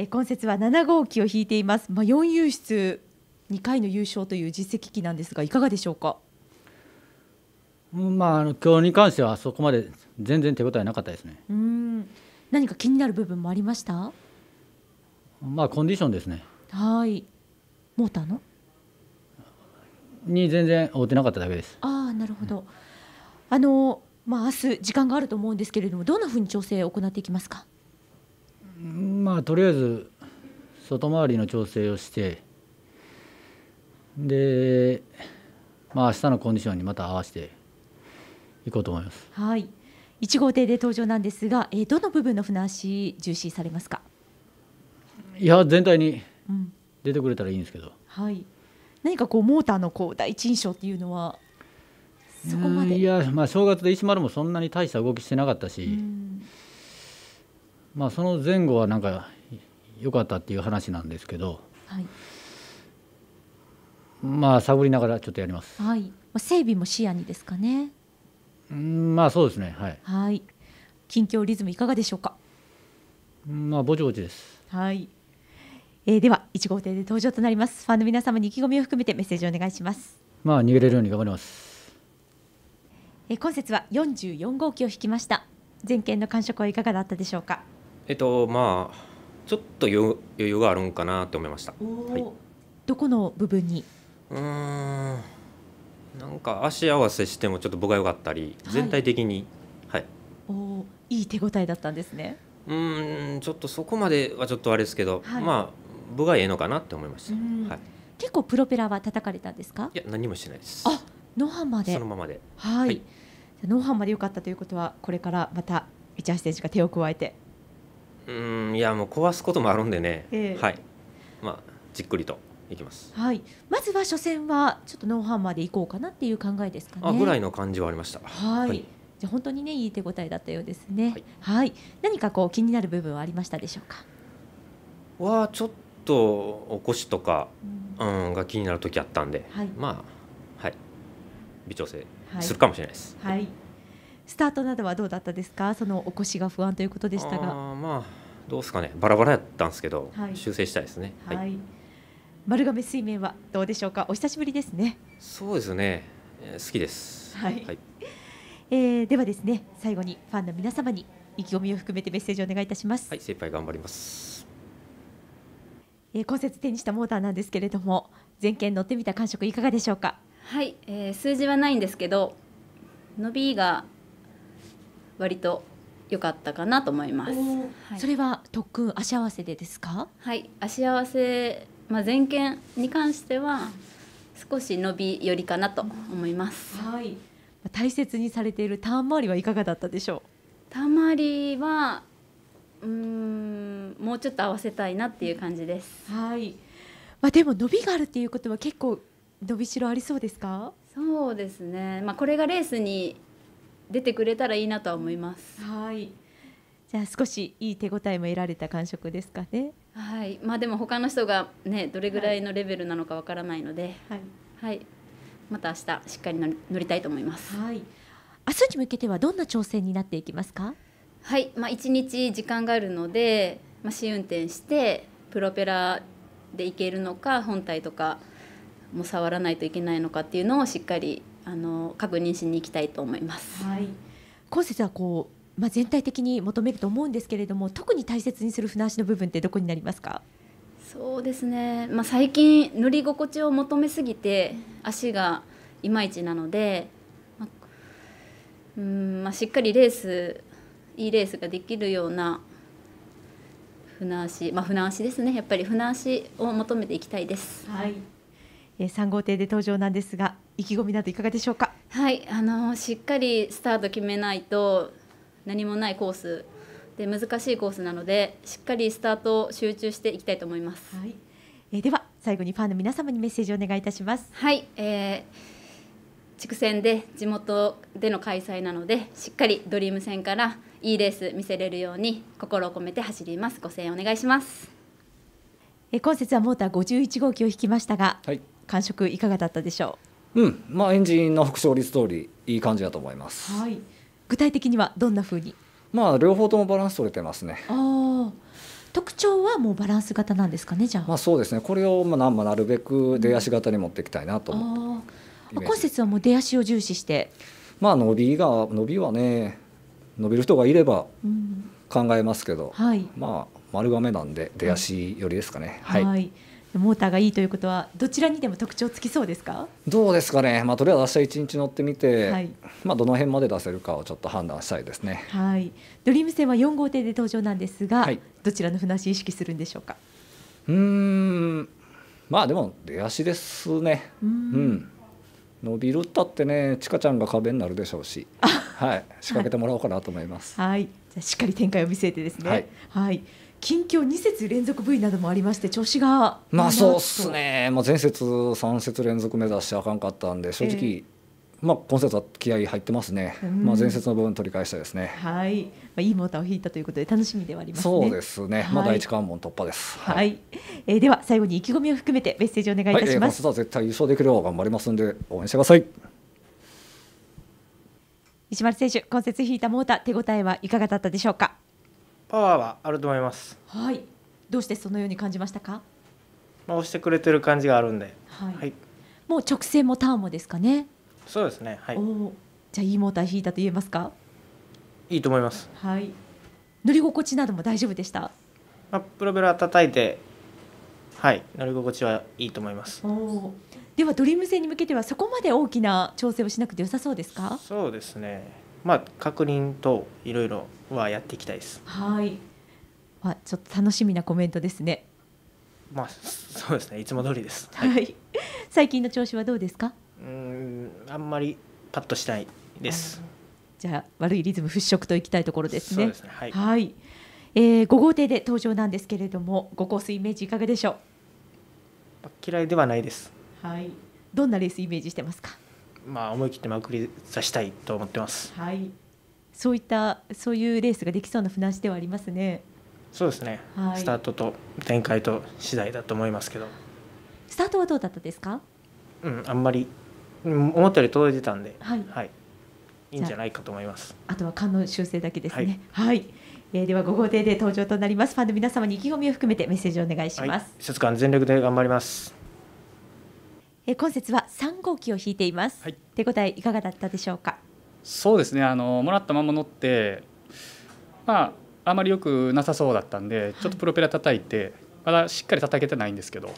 え今節は7号機を引いています、まあ、4優出2回の優勝という実績機なんですがいかがでしょうか。まあ、あの今日に関してはそこまで全然手応えなかったですね。うん何か気になる部分もありました？まあコンディションですね。はい。モーターの？に全然合ってなかっただけです。ああなるほど。うん、あのまあ明日時間があると思うんですけれどもどんなふうに調整を行っていきますか？うんまあとりあえず外回りの調整をしてでまあ明日のコンディションにまた合わせていこうと思います。はい1号艇で登場なんですが、えー、どの部分の船足重視されますかいや全体に出てくれたらいいんですけど、うん、はい何かこうモーターのこう第一印象っていうのはそこまでいやまあ正月で石丸もそんなに大した動きしてなかったし、うんまあ、その前後はなんか良かったっていう話なんですけど、はい、まあ探りながらちょっとやります。はい、整備も視野にですかね。うん、まあそうですね。はい。はい。近況リズムいかがでしょうか。まあぼちぼちです。はい。えー、では1号艇で登場となりますファンの皆様に意気込みを含めてメッセージをお願いしますまあ逃げれるように頑張ります、えー、今節は44号機を引きました全県の感触はいかがだったでしょうかえっとまあちょっと余裕があるんかなと思いました。はい、どこの部分にうんなんか足合わせしてもちょっと僕が良かったり、全体的に、はい、おいい手応えだったんですね。うんちょっとそこまではちょっとあれですけど、はい、まあ部がええのかなって思いました、はい、結構プロペラは叩かれたんですかいや何もしてないですあノハンまでそのままではい、はい、ノハンまで良かったということはこれからまた一橋選手が手を加えてうんいやもう壊すこともあるんでね、えー、はいまあじっくりといきます、はい、まずは初戦はちょっとノーハンマーで行こうかなっていう考えですかねあぐらいの感じはありましたはい、はい、じゃ本当にねいい手応えだったようですね、はい、はい、何かこう気になる部分はありましたでしょうかはちょっとお腰とか、うん、うん、が気になる時あったんで、はい、まあはい微調整するかもしれないです、はいスタートなどはどうだったですかそのお越しが不安ということでしたがあまあどうですかねバラバラやったんですけど、はい、修正したいですねはい、はい、丸亀水面はどうでしょうかお久しぶりですねそうですね、好きですはい、はい、えー、ではですね最後にファンの皆様に意気込みを含めてメッセージをお願いいたしますはい精一杯頑張りますえー、今節手にしたモーターなんですけれども全件乗ってみた感触いかがでしょうかはい、えー、数字はないんですけど伸びが割と良かったかなと思います。はい、それは特訓足合わせでですか？はい、足合わせまあ前件に関しては少し伸びよりかなと思います。はい。大切にされているターン周りはいかがだったでしょう？ターン周りはうんもうちょっと合わせたいなっていう感じです。はい。まあでも伸びがあるっていうことは結構伸びしろありそうですか？そうですね。まあこれがレースに出てくれたらいいなとは思います。はいじゃあ少しいい手応えも得られた感触ですかね。はい、まあでも他の人がねどれぐらいのレベルなのかわからないので、はい、はい、また明日しっかり乗りたいと思います。はい。明日に向けてはどんな挑戦になっていきますか。はい、まあ一日時間があるので、まあ試運転してプロペラでいけるのか本体とかも触らないといけないのかっていうのをしっかりあの確認しに行きたいと思います。はい、今節はこう、まあ、全体的に求めると思うんですけれども特に大切にする船足の部分ってどこになりますかそうですね、まあ、最近塗り心地を求めすぎて足がいまいちなので、まあ、うんまあ、しっかりレースいいレースができるような船足、まあ、船足ですねやっぱり船足を求めていきたいです。はい、え三号艇で登場なんですが意気込みなどいかがでしょうかはいあのしっかりスタート決めないと何もないコースで難しいコースなのでしっかりスタートを集中していきたいと思います、はい、えー、では最後にファンの皆様にメッセージをお願いいたしますはい、えー、地区戦で地元での開催なのでしっかりドリーム戦からいいレース見せれるように心を込めて走りますご声援お願いしますえ今節はモーター51号機を引きましたが、はい、感触いかがだったでしょううんまあ、エンジンの副勝率通りいい感じだと思います、はい、具体的にはどんなふうに、まあ、両方ともバランス取れてますねああ。特徴はもうバランス型なんですかねじゃまあ、そうですねこれをまあなるべく出足型に持っていきたいなと思って、今節はもう出足を重視してまあ伸びが伸びはね伸びる人がいれば考えますけど、うんはい、まあ丸亀なんで出足よりですかね、はい、はいモーターがいいということはどちらにでも特徴つきそうですかどうですかね、まあ、とりあえず明日一日乗ってみて、はい、まあ、どの辺まで出せるかをちょっと判断したいですね、はい、ドリーム戦は4号艇で登場なんですが、はい、どちらの船足意識するんでしょうかうんまあでも出足ですねうん、伸びるったってねちかちゃんが壁になるでしょうし、はい、仕掛けてもらおうかなと思います、はい、はい、じゃしっかり展開を見据えてですねはい近況2節連続 V などもありまして調子がまあそうっすね、まあ、前節3節連続目指してあかんかったんで正直、えー、まあ、今節は気合入ってますね、うん、まあ、前節の部分取り返したですねはい、まあ、いいモーターを引いたということで楽しみではあります、ね、そうですね、はい、まあ、第一関門突破ですはい、はい、えー、では最後に意気込みを含めてメッセージお願いいたします、はいえー、絶対優勝できるよう頑張りますんで応援してください石丸選手今節引いたモーター手応えはいかがだったでしょうかパワーはあると思いますはいどうしてそのように感じましたかまあ押してくれてる感じがあるんで、はい、はい、もう直線もターンもですかねそうですねはいじゃあいいモーター引いたと言えますかいいと思いますはい乗り心地なども大丈夫でしたまあ、プロペラ叩いてはい乗り心地はいいと思いますではドリーム戦に向けてはそこまで大きな調整をしなくて良さそうですかそうですねまあ、確認といろいろはやっていきたいです。はい。まあ、ちょっと楽しみなコメントですね。まあ、そうですね。いつも通りです。はい。最近の調子はどうですか。うん、あんまりパッとしないです。じゃあ、悪いリズム払拭といきたいところですね。すねはい。はい、えー、5号艇で登場なんですけれども、5コースイメージいかがでしょう。嫌いではないです。はい。どんなレースイメージしてますか。まあ、思い切ってまくりさしたいと思ってます、はい、そういったそういうレースができそうな船足ではありますね。そうですね、はい、スタートと展開と次第だと思いますけどスタートはどうだったですかうんあんまり思ったより届いてたんで、はい、はい、いいんじゃないかと思いますあとは勘の修正だけですねはい、はい、えー、ではご号艇で登場となりますファンの皆様に意気込みを含めてメッセージをお願いします、はい、節間全力で頑張りますえ今節は3号機を引いています、はい、手応えいかがだったでしょうかそうですねあのもらったまま乗ってまああまり良くなさそうだったんで、ちょっとプロペラ叩いてまだしっかり叩けてないんですけど、はい、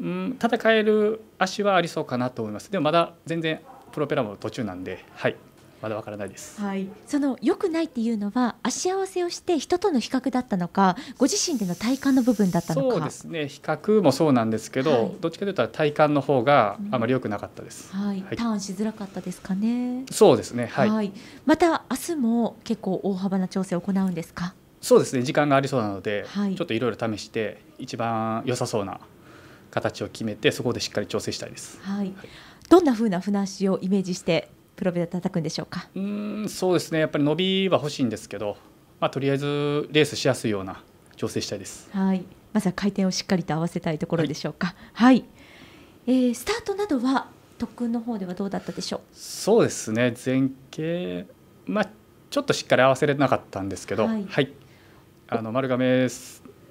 うん戦える足はありそうかなと思いますでもまだ全然プロペラも途中なんではいまだわからないです、はい、その良くないっていうのは足合わせをして人との比較だったのかご自身での体感の部分だったのかそうですね比較もそうなんですけど、はい、どっちかというと体感の方があまり良くなかったです、はい、はい、ターンしづらかったですかねそうですねはい、また明日も結構大幅な調整を行うんですかそうですね時間がありそうなので、ちょっといろいろ試して一番良さそうな形を決めてそこでしっかり調整したいです、はいどんなふうな船足をイメージしてプロビで叩くんでしょうかうんそうですねやっぱり伸びは欲しいんですけど、まあ、とりあえずレースしやすいような調整したいですはいまずは回転をしっかりと合わせたいところでしょうかはい、はい、えー、スタートなどは特訓の方ではどうだったでしょうそうですね前傾、まあ、ちょっとしっかり合わせれなかったんですけど、はい、はい、あの丸亀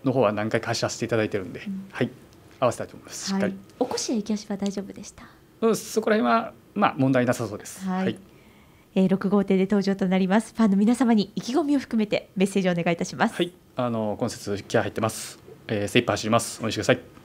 の方は何回か走らせていただいてるんで、うん、はい合わせたいと思います、しっかりおこしや行き足は大丈夫でしたうん、そこら辺はまあ問題なさそうです。はい。はい、えー、号艇で登場となりますファンの皆様に意気込みを含めてメッセージをお願いいたします。はい、あの今節気合入ってます。えー、精一杯走ります。お待ちください。